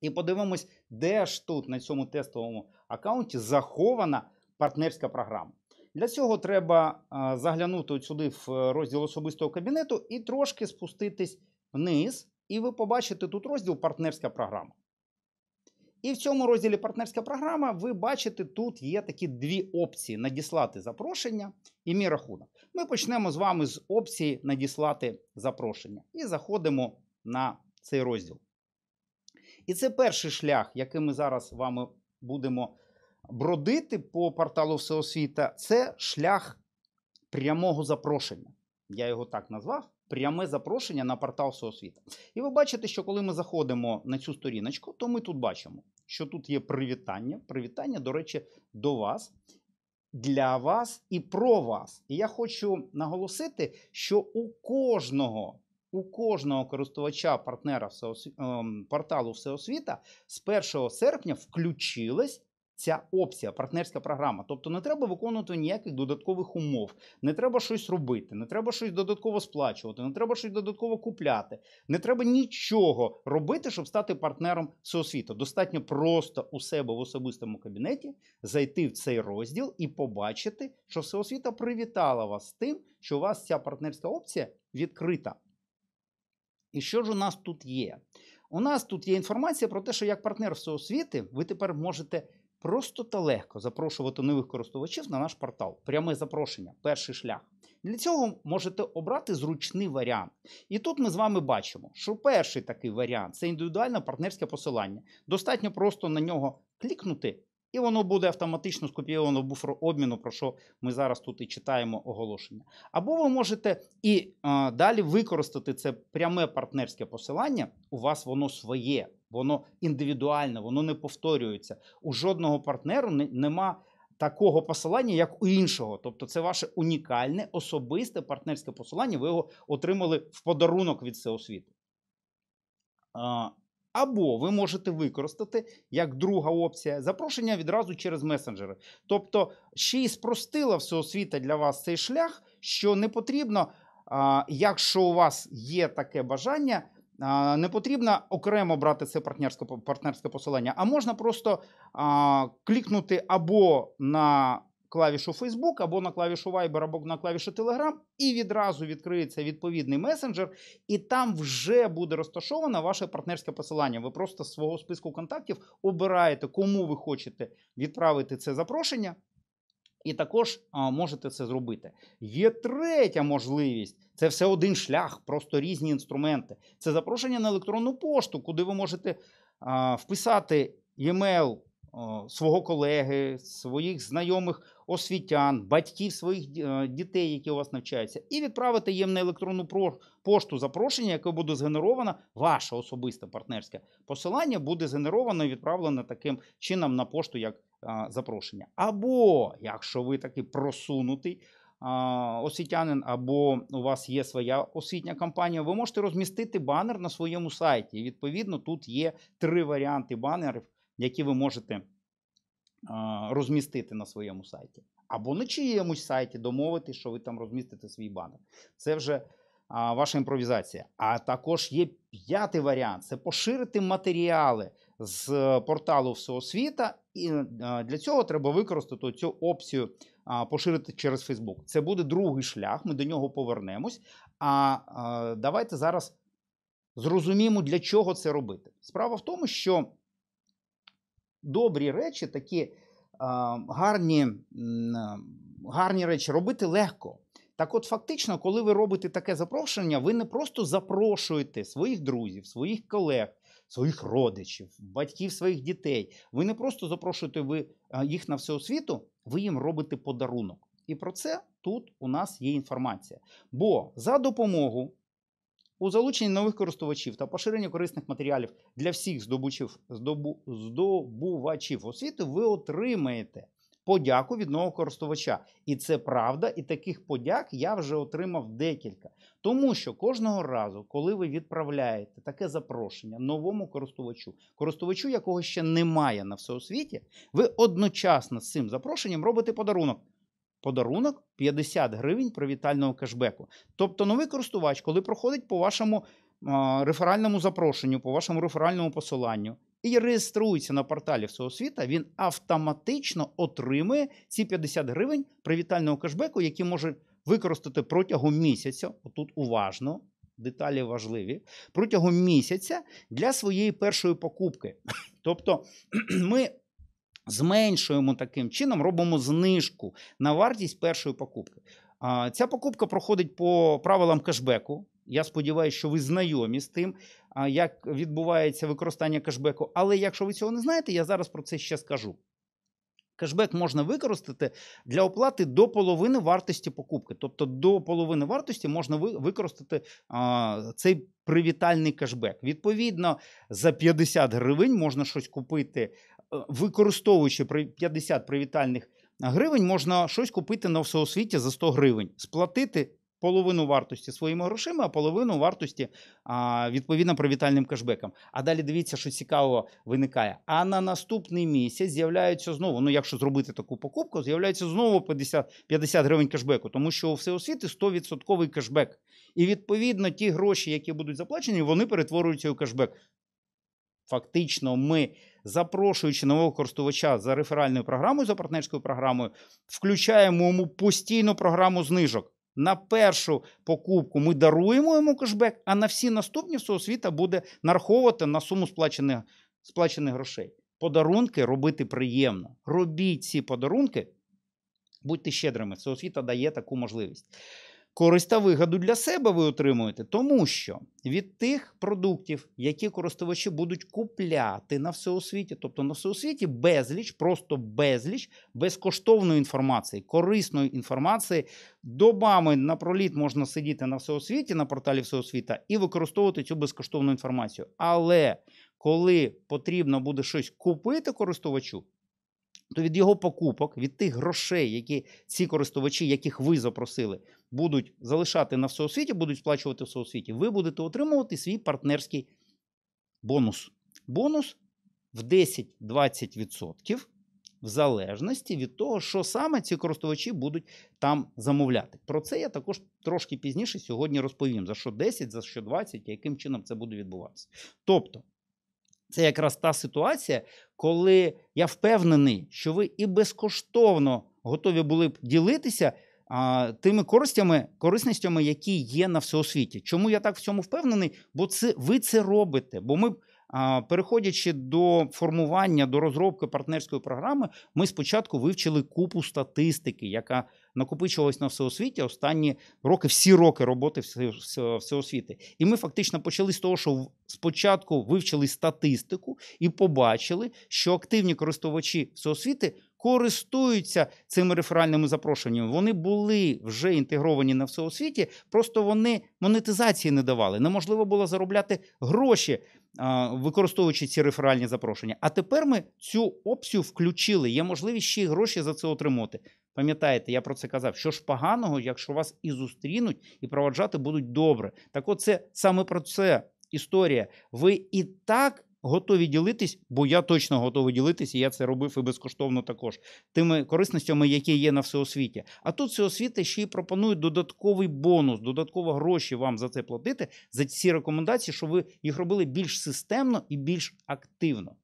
І подивимось, де ж тут на цьому тестовому аккаунті захована партнерська програма. Для цього треба е, заглянути сюди в розділ особистого кабінету і трошки спуститись вниз. І ви побачите тут розділ партнерська програма. І в цьому розділі партнерська програма ви бачите, тут є такі дві опції: надіслати запрошення і мій рахунок. Ми почнемо з вами з опції надіслати запрошення і заходимо на цей розділ. І це перший шлях, який ми зараз вами будемо бродити по порталу Всеосвіта, це шлях прямого запрошення. Я його так назвав. Пряме запрошення на портал Всеосвіта. І ви бачите, що коли ми заходимо на цю сторіночку, то ми тут бачимо, що тут є привітання. Привітання, до речі, до вас, для вас і про вас. І я хочу наголосити, що у кожного у кожного користувача партнера ем, порталу Всеосвіта з 1 серпня включилась ця опція, партнерська програма. Тобто не треба виконувати ніяких додаткових умов, не треба щось робити, не треба щось додатково сплачувати, не треба щось додатково купляти, не треба нічого робити, щоб стати партнером всеосвіту. Достатньо просто у себе в особистому кабінеті зайти в цей розділ і побачити, що всеосвіта привітала вас з тим, що у вас ця партнерська опція відкрита. І що ж у нас тут є? У нас тут є інформація про те, що як партнер всеосвіти ви тепер можете просто та легко запрошувати нових користувачів на наш портал. Пряме запрошення, перший шлях. Для цього можете обрати зручний варіант. І тут ми з вами бачимо, що перший такий варіант це індивідуальне партнерське посилання. Достатньо просто на нього клікнути і воно буде автоматично скопійовано в буфер обміну, про що ми зараз тут і читаємо оголошення. Або ви можете і а, далі використати це пряме партнерське посилання. У вас воно своє, воно індивідуальне, воно не повторюється. У жодного партнеру не, нема. Такого посилання, як у іншого, тобто це ваше унікальне особисте партнерське посилання. Ви його отримали в подарунок від всеосвіту. Або ви можете використати як друга опція запрошення відразу через месенджери. Тобто, ще й спростила всеосвіта для вас цей шлях, що не потрібно, якщо у вас є таке бажання. Не потрібно окремо брати це партнерське партнерське посилання, а можна просто а, клікнути або на клавішу Facebook або на клавішу Viber, або на клавішу Telegram, і відразу відкриється відповідний месенджер, і там вже буде розташоване ваше партнерське посилання. Ви просто з свого списку контактів обираєте, кому ви хочете відправити це запрошення. І також а, можете це зробити. Є третя можливість це все один шлях, просто різні інструменти. Це запрошення на електронну пошту, куди ви можете а, вписати e-mail Е, свого колеги, своїх знайомих освітян, батьків своїх е, дітей, які у вас навчаються, і відправити їм на електронну пошту запрошення, яке буде згенеровано, ваше особисте партнерське посилання буде згенеровано і відправлено таким чином на пошту як е, запрошення. Або якщо ви такий просунутий. Освітянин або у вас є своя освітня кампанія, ви можете розмістити банер на своєму сайті. І, відповідно, тут є три варіанти банерів які ви можете розмістити на своєму сайті. Або на чиємусь сайті домовити, що ви там розмістите свій банер. Це вже а, ваша імпровізація. А також є п'ятий варіант це поширити матеріали з е, порталу всього світа. І а, е, для цього треба використати цю опцію а, поширити через Facebook. Це буде другий шлях, ми до нього повернемось. А, а е, давайте зараз зрозуміємо, для чого це робити. Справа в тому, що добрі речі, такі гарні, гарні речі робити легко. Так, от, фактично, коли ви робите таке запрошення, ви не просто запрошуєте своїх друзів, своїх колег, своїх родичів, батьків своїх дітей. Ви не просто запрошуєте їх на всю освіту, ви їм робите подарунок. І про це тут у нас є інформація. Бо за допомогу у залученні нових користувачів та поширенні корисних матеріалів для всіх здобувачів, здобу, здобувачів освіти ви отримаєте подяку від нового користувача. І це правда, і таких подяк я вже отримав декілька. Тому що кожного разу, коли ви відправляєте таке запрошення новому користувачу, користувачу, якого ще немає на всеосвіті, ви одночасно з цим запрошенням робите подарунок подарунок 50 гривень привітального кешбеку. Тобто, новий користувач, коли проходить по вашому реферальному запрошенню, по вашому реферальному посиланню. І реєструється на порталі всього світа, він автоматично отримує ці 50 гривень привітального кешбеку, які може використати протягом місяця. Отут уважно, деталі важливі, протягом місяця для своєї першої покупки. Тобто ми зменшуємо таким чином, робимо знижку на вартість першої покупки. Ця покупка проходить по правилам кешбеку. Я сподіваюся, що ви знайомі з тим, як відбувається використання кешбеку. Але якщо ви цього не знаєте, я зараз про це ще скажу. Кешбек можна використати для оплати до половини вартості покупки. Тобто до половини вартості можна використати а, цей привітальний кешбек. Відповідно, за 50 гривень можна щось купити Е, використовуючи 50 привітальних е, гривень, можна щось купити на всеосвіті за 100 гривень, сплатити половину вартості своїми грошима, а половину вартості відповідно привітальним кешбекам. А далі дивіться, що цікавого виникає. А на наступний місяць з'являються знову. Ну, якщо зробити таку покупку, з'являється знову 50 50 гривень кешбеку, тому що у всеосвіти 100% кешбек. І відповідно ті гроші, які будуть заплачені, вони перетворюються у кешбек фактично ми, запрошуючи нового користувача за реферальною програмою, за партнерською програмою, включаємо йому постійну програму знижок. На першу покупку ми даруємо йому кешбек, а на всі наступні всього світа буде нараховувати на суму сплачених, сплачених грошей. Подарунки робити приємно. Робіть ці подарунки, будьте щедрими. Всеосвіта дає таку можливість. Користь та вигоду для себе ви отримуєте, тому що від тих продуктів, які користувачі будуть купляти на всеосвіті, тобто на всеосвіті безліч, просто безліч безкоштовної інформації, корисної інформації, добами на проліт можна сидіти на всеосвіті, на порталі всеосвіта і використовувати цю безкоштовну інформацію. Але коли потрібно буде щось купити користувачу, то від його покупок, від тих грошей, які ці користувачі, яких ви запросили, будуть залишати на всеосвіті, будуть сплачувати всеосвіті, ви будете отримувати свій партнерський бонус. Бонус в 10-20% в залежності від того, що саме ці користувачі будуть там замовляти. Про це я також трошки пізніше сьогодні розповім, за що 10, за що 20, яким чином це буде відбуватися. Тобто. Це якраз та ситуація, коли я впевнений, що ви і безкоштовно готові були б ділитися а, тими користями, корисностями, які є на всьому світі. Чому я так в цьому впевнений? Бо це ви це робите. Бо ми Переходячи до формування, до розробки партнерської програми, ми спочатку вивчили купу статистики, яка накопичувалась на всеосвіті останні роки, всі роки роботи всеосвіти. І ми фактично почали з того, що спочатку вивчили статистику і побачили, що активні користувачі всеосвіти. Користуються цими реферальними запрошеннями. Вони були вже інтегровані на всеосвіті, просто вони монетизації не давали. Неможливо було заробляти гроші використовуючи ці реферальні запрошення. А тепер ми цю опцію включили. Є можливість ще й гроші за це отримати. Пам'ятаєте, я про це казав. Що ж поганого, якщо вас і зустрінуть, і проваджати будуть добре. Так, от це саме про це історія. Ви і так готові ділитись, бо я точно готовий ділитись, і я це робив і безкоштовно також тими корисностями, які є на всеосвіті. А тут всеосвіти ще й пропонують додатковий бонус, додатково гроші вам за це платити за ці рекомендації, щоб ви їх робили більш системно і більш активно.